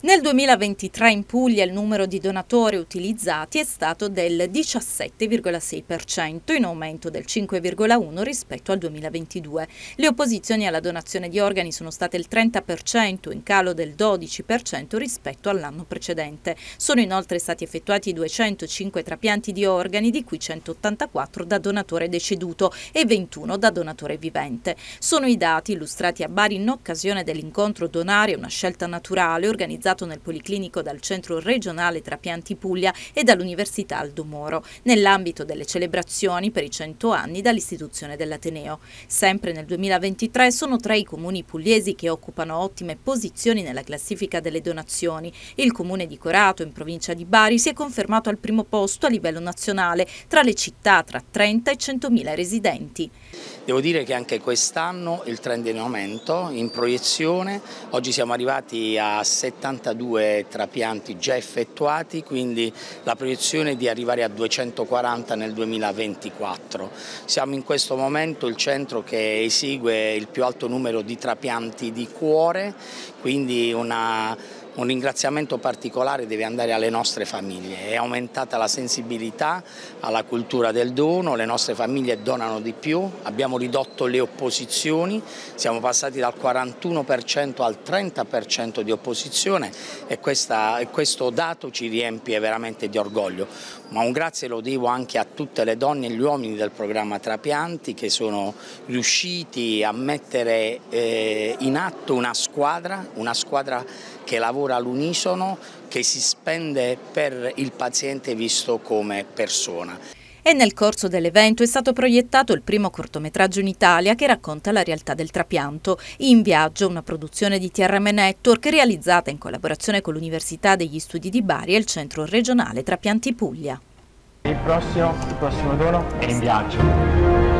Nel 2023 in Puglia il numero di donatori utilizzati è stato del 17,6%, in aumento del 5,1% rispetto al 2022. Le opposizioni alla donazione di organi sono state il 30%, in calo del 12% rispetto all'anno precedente. Sono inoltre stati effettuati 205 trapianti di organi, di cui 184 da donatore deceduto e 21 da donatore vivente. Sono i dati illustrati a Bari in occasione dell'incontro Donare una scelta naturale organizzata realizzato nel Policlinico dal Centro regionale Trapianti Puglia e dall'Università Aldo Moro, nell'ambito delle celebrazioni per i 100 anni dall'istituzione dell'Ateneo. Sempre nel 2023 sono tra i comuni pugliesi che occupano ottime posizioni nella classifica delle donazioni. Il comune di Corato, in provincia di Bari, si è confermato al primo posto a livello nazionale, tra le città tra 30 e 100.000 residenti. Devo dire che anche quest'anno il trend è in aumento, in proiezione, oggi siamo arrivati a 70 82 trapianti già effettuati, quindi la proiezione è di arrivare a 240 nel 2024. Siamo in questo momento il centro che esegue il più alto numero di trapianti di cuore, quindi una un ringraziamento particolare deve andare alle nostre famiglie, è aumentata la sensibilità alla cultura del dono, le nostre famiglie donano di più, abbiamo ridotto le opposizioni, siamo passati dal 41% al 30% di opposizione e, questa, questo dato ci riempie veramente di orgoglio, ma un grazie lo devo anche a tutte le donne e gli uomini del programma Trapianti che sono riusciti a mettere eh, in atto una squadra, una squadra che lavora cura all'unisono che si spende per il paziente visto come persona. E nel corso dell'evento è stato proiettato il primo cortometraggio in Italia che racconta la realtà del trapianto. In viaggio, una produzione di TRM Network realizzata in collaborazione con l'Università degli Studi di Bari e il Centro Regionale Trapianti Puglia. Il prossimo, il prossimo dono è in viaggio.